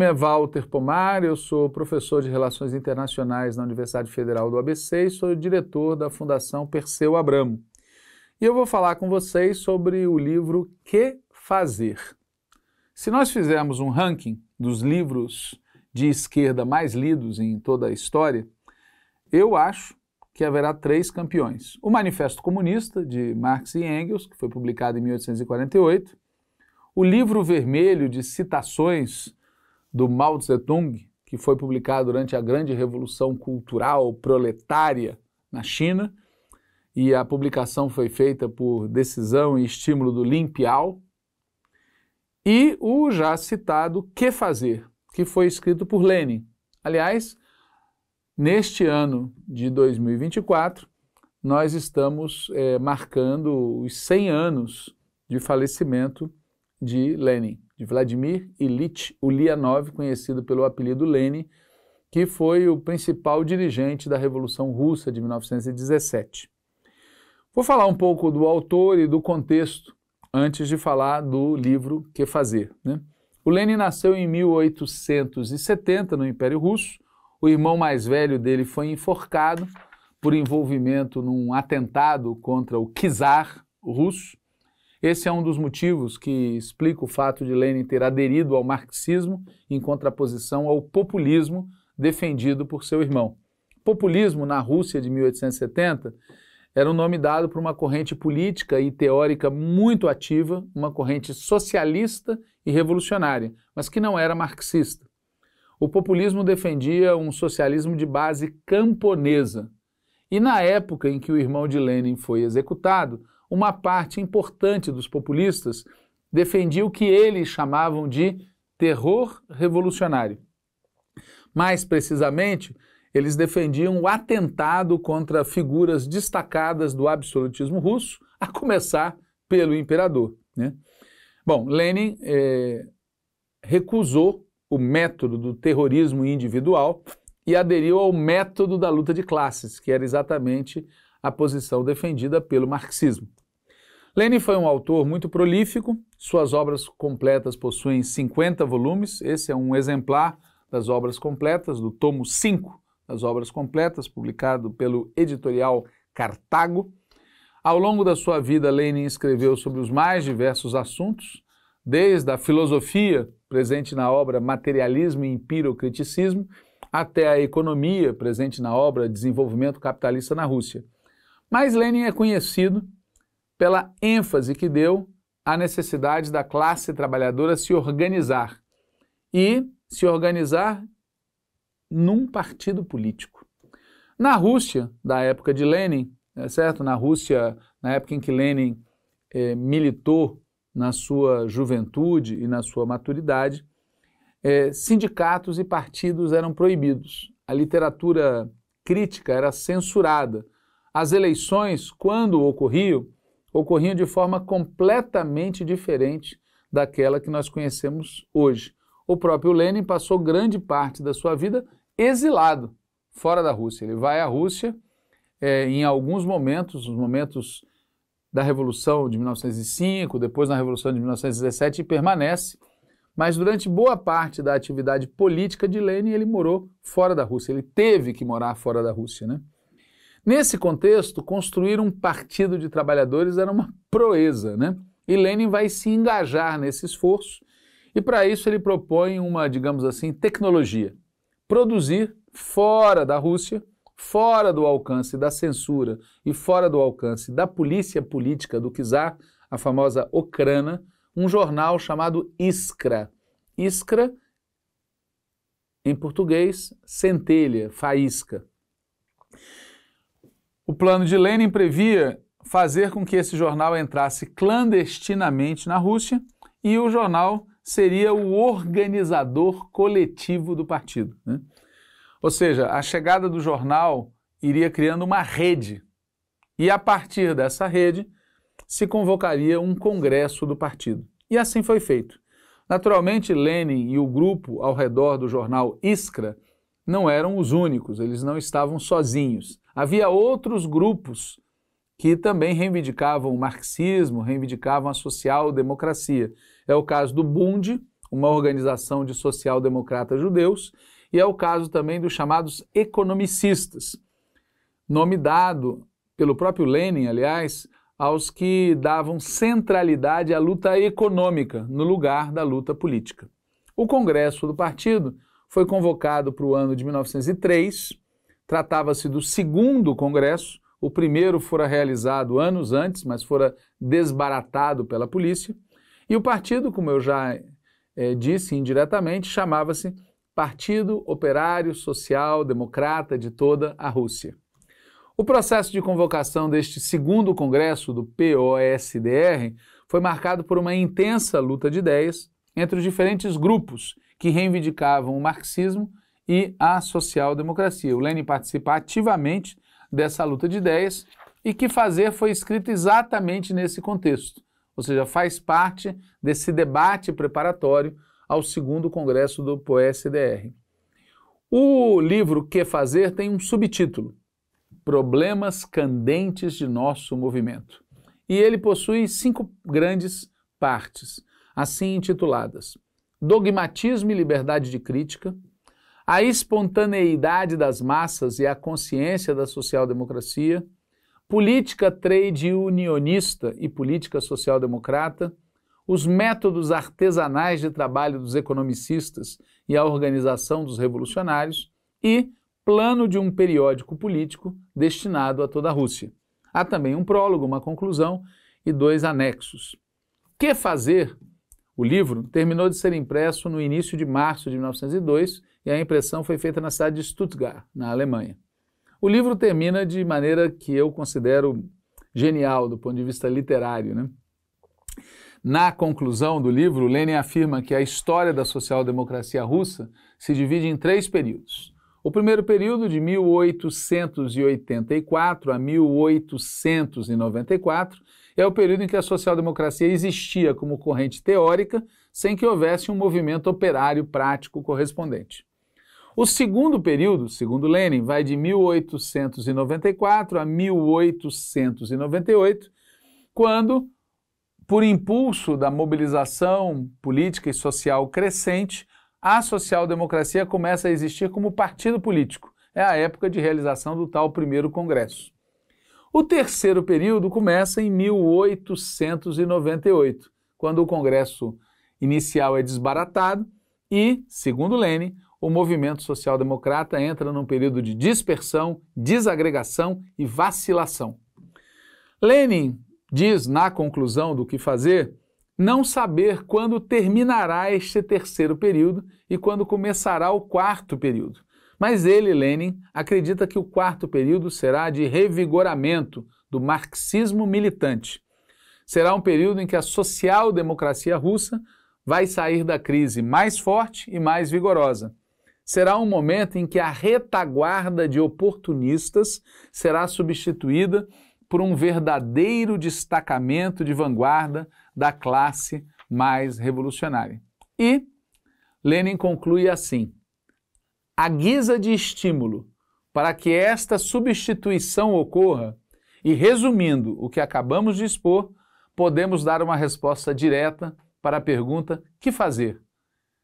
Meu nome é Walter Pomar, eu sou professor de Relações Internacionais na Universidade Federal do ABC e sou diretor da Fundação Perseu Abramo. E eu vou falar com vocês sobre o livro Que Fazer. Se nós fizermos um ranking dos livros de esquerda mais lidos em toda a história, eu acho que haverá três campeões. O Manifesto Comunista, de Marx e Engels, que foi publicado em 1848, o Livro Vermelho de Citações, do Mao Zedong, que foi publicado durante a grande revolução cultural proletária na China, e a publicação foi feita por decisão e estímulo do Lin Piao, e o já citado Que Fazer, que foi escrito por Lenin. Aliás, neste ano de 2024, nós estamos é, marcando os 100 anos de falecimento de Lenin de Vladimir Ilitch Ulyanov, conhecido pelo apelido Lenin, que foi o principal dirigente da Revolução Russa de 1917. Vou falar um pouco do autor e do contexto antes de falar do livro Que Fazer. Né? O Lenin nasceu em 1870 no Império Russo. O irmão mais velho dele foi enforcado por envolvimento num atentado contra o czar russo. Esse é um dos motivos que explica o fato de Lenin ter aderido ao marxismo em contraposição ao populismo defendido por seu irmão. Populismo, na Rússia de 1870, era o um nome dado por uma corrente política e teórica muito ativa, uma corrente socialista e revolucionária, mas que não era marxista. O populismo defendia um socialismo de base camponesa. E na época em que o irmão de Lenin foi executado, uma parte importante dos populistas defendia o que eles chamavam de terror revolucionário. Mais precisamente, eles defendiam o atentado contra figuras destacadas do absolutismo russo, a começar pelo imperador. Né? Bom, Lenin eh, recusou o método do terrorismo individual e aderiu ao método da luta de classes, que era exatamente a posição defendida pelo marxismo. Lenin foi um autor muito prolífico, suas obras completas possuem 50 volumes. Esse é um exemplar das obras completas, do tomo 5 das obras completas, publicado pelo editorial Cartago. Ao longo da sua vida, Lenin escreveu sobre os mais diversos assuntos, desde a filosofia, presente na obra Materialismo e Empirocriticismo, até a economia, presente na obra Desenvolvimento Capitalista na Rússia. Mas Lenin é conhecido pela ênfase que deu à necessidade da classe trabalhadora se organizar e se organizar num partido político. Na Rússia, da época de Lenin, é certo? Na Rússia, na época em que Lenin é, militou na sua juventude e na sua maturidade, é, sindicatos e partidos eram proibidos. A literatura crítica era censurada. As eleições, quando ocorriam, ocorriam de forma completamente diferente daquela que nós conhecemos hoje. O próprio Lenin passou grande parte da sua vida exilado fora da Rússia. Ele vai à Rússia é, em alguns momentos, os momentos da Revolução de 1905, depois na Revolução de 1917 e permanece. Mas durante boa parte da atividade política de Lenin, ele morou fora da Rússia. Ele teve que morar fora da Rússia, né? Nesse contexto, construir um partido de trabalhadores era uma proeza, né? E Lenin vai se engajar nesse esforço, e para isso ele propõe uma, digamos assim, tecnologia: produzir fora da Rússia, fora do alcance da censura e fora do alcance da polícia política do czar, a famosa Ucrana, um jornal chamado Iskra. Iskra, em português, centelha, faísca. O plano de Lenin previa fazer com que esse jornal entrasse clandestinamente na Rússia e o jornal seria o organizador coletivo do partido. Né? Ou seja, a chegada do jornal iria criando uma rede e a partir dessa rede se convocaria um congresso do partido. E assim foi feito. Naturalmente, Lenin e o grupo ao redor do jornal Iskra não eram os únicos, eles não estavam sozinhos. Havia outros grupos que também reivindicavam o marxismo, reivindicavam a social-democracia. É o caso do Bund, uma organização de social-democratas judeus, e é o caso também dos chamados economicistas, nome dado pelo próprio Lenin, aliás, aos que davam centralidade à luta econômica no lugar da luta política. O congresso do partido foi convocado para o ano de 1903 Tratava-se do segundo congresso, o primeiro fora realizado anos antes, mas fora desbaratado pela polícia. E o partido, como eu já é, disse indiretamente, chamava-se Partido Operário Social Democrata de toda a Rússia. O processo de convocação deste segundo congresso do POSDR foi marcado por uma intensa luta de ideias entre os diferentes grupos que reivindicavam o marxismo e a social-democracia. O Lenin participa ativamente dessa luta de ideias e que fazer foi escrito exatamente nesse contexto, ou seja, faz parte desse debate preparatório ao segundo congresso do POSDR. O livro Que Fazer tem um subtítulo: Problemas Candentes de Nosso Movimento. E ele possui cinco grandes partes, assim intituladas: Dogmatismo e Liberdade de Crítica, a espontaneidade das massas e a consciência da social-democracia, política trade unionista e política social-democrata, os métodos artesanais de trabalho dos economicistas e a organização dos revolucionários e plano de um periódico político destinado a toda a Rússia. Há também um prólogo, uma conclusão e dois anexos. Que fazer o livro terminou de ser impresso no início de março de 1902 e a impressão foi feita na cidade de Stuttgart, na Alemanha. O livro termina de maneira que eu considero genial do ponto de vista literário. Né? Na conclusão do livro, Lenin afirma que a história da social-democracia russa se divide em três períodos. O primeiro período, de 1884 a 1894, é o período em que a social-democracia existia como corrente teórica, sem que houvesse um movimento operário prático correspondente. O segundo período, segundo Lenin, vai de 1894 a 1898, quando, por impulso da mobilização política e social crescente, a social-democracia começa a existir como partido político. É a época de realização do tal primeiro congresso. O terceiro período começa em 1898, quando o Congresso inicial é desbaratado e, segundo Lenin, o movimento social-democrata entra num período de dispersão, desagregação e vacilação. Lenin diz, na conclusão do que fazer, não saber quando terminará este terceiro período e quando começará o quarto período. Mas ele, Lenin, acredita que o quarto período será de revigoramento do marxismo militante. Será um período em que a social-democracia russa vai sair da crise mais forte e mais vigorosa. Será um momento em que a retaguarda de oportunistas será substituída por um verdadeiro destacamento de vanguarda da classe mais revolucionária. E Lenin conclui assim: à guisa de estímulo para que esta substituição ocorra, e resumindo o que acabamos de expor, podemos dar uma resposta direta para a pergunta: que fazer?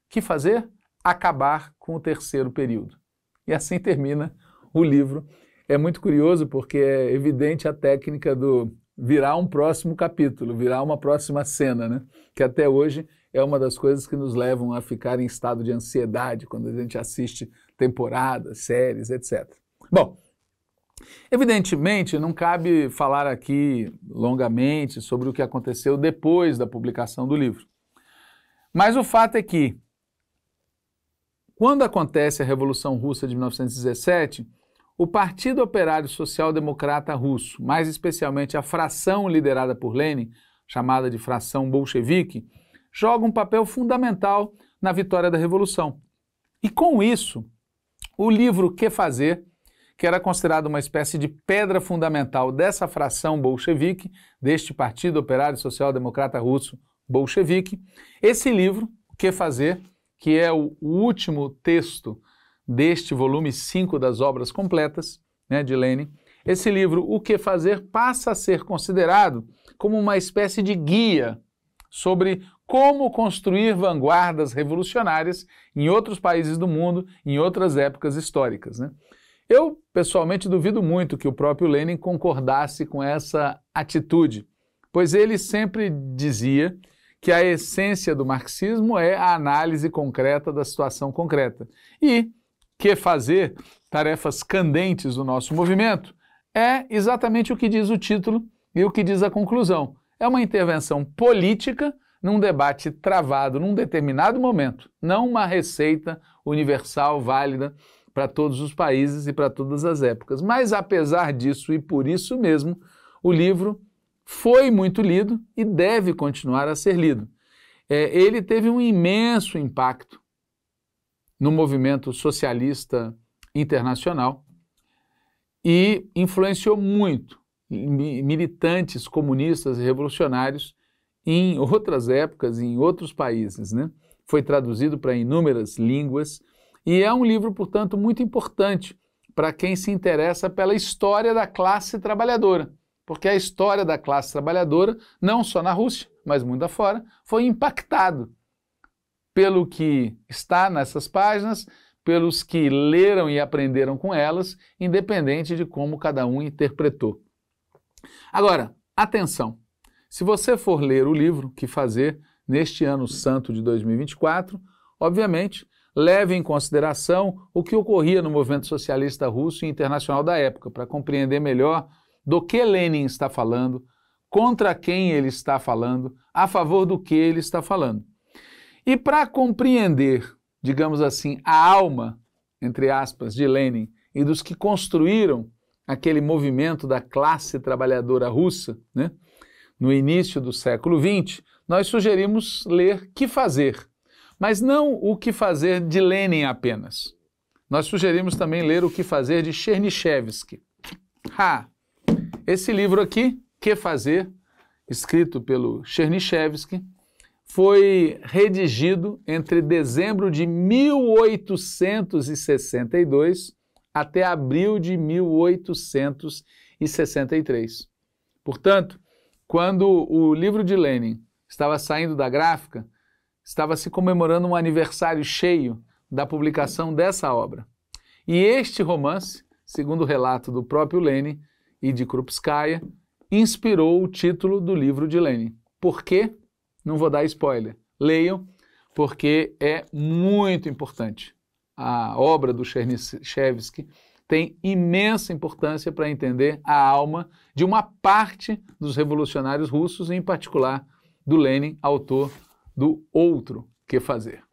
Que fazer? Acabar com o terceiro período. E assim termina o livro. É muito curioso porque é evidente a técnica do virar um próximo capítulo, virar uma próxima cena, né? Que até hoje é uma das coisas que nos levam a ficar em estado de ansiedade quando a gente assiste temporadas, séries, etc. Bom, evidentemente não cabe falar aqui longamente sobre o que aconteceu depois da publicação do livro. Mas o fato é que, quando acontece a Revolução Russa de 1917, o Partido Operário Social Democrata Russo, mais especialmente a fração liderada por Lenin, chamada de fração bolchevique, joga um papel fundamental na vitória da Revolução. E com isso, o livro Que Fazer, que era considerado uma espécie de pedra fundamental dessa fração bolchevique, deste Partido Operário Social Democrata Russo bolchevique, esse livro, Que Fazer, que é o último texto deste volume 5 das obras completas né, de Lenin, esse livro, O Que Fazer, passa a ser considerado como uma espécie de guia sobre como construir vanguardas revolucionárias em outros países do mundo, em outras épocas históricas. Né? Eu, pessoalmente, duvido muito que o próprio Lenin concordasse com essa atitude, pois ele sempre dizia que a essência do marxismo é a análise concreta da situação concreta. E que fazer tarefas candentes do nosso movimento é exatamente o que diz o título e o que diz a conclusão. É uma intervenção política num debate travado num determinado momento, não uma receita universal válida para todos os países e para todas as épocas. Mas apesar disso e por isso mesmo, o livro foi muito lido e deve continuar a ser lido. É, ele teve um imenso impacto no movimento socialista internacional e influenciou muito militantes comunistas e revolucionários em outras épocas, em outros países. Né? Foi traduzido para inúmeras línguas e é um livro, portanto, muito importante para quem se interessa pela história da classe trabalhadora, porque a história da classe trabalhadora, não só na Rússia, mas muito afora, foi impactado pelo que está nessas páginas, pelos que leram e aprenderam com elas, independente de como cada um interpretou. Agora, atenção! Se você for ler o livro que fazer neste ano santo de 2024, obviamente leve em consideração o que ocorria no movimento socialista russo e internacional da época, para compreender melhor do que Lenin está falando, contra quem ele está falando, a favor do que ele está falando. E para compreender, digamos assim, a alma, entre aspas, de Lenin e dos que construíram aquele movimento da classe trabalhadora russa, né? no início do século XX, nós sugerimos ler Que Fazer, mas não o Que Fazer de Lenin apenas. Nós sugerimos também ler o Que Fazer de Chernyshevsky. Ha! Esse livro aqui, Que Fazer, escrito pelo Chernyshevsky, foi redigido entre dezembro de 1862 até abril de 1863. Portanto, quando o livro de Lenin estava saindo da gráfica, estava se comemorando um aniversário cheio da publicação dessa obra. E este romance, segundo o relato do próprio Lenin e de Krupskaya, inspirou o título do livro de Lenin. Por quê? Não vou dar spoiler. Leiam, porque é muito importante. A obra do Chernyshevsky tem imensa importância para entender a alma de uma parte dos revolucionários russos, em particular do Lenin, autor do Outro Que Fazer.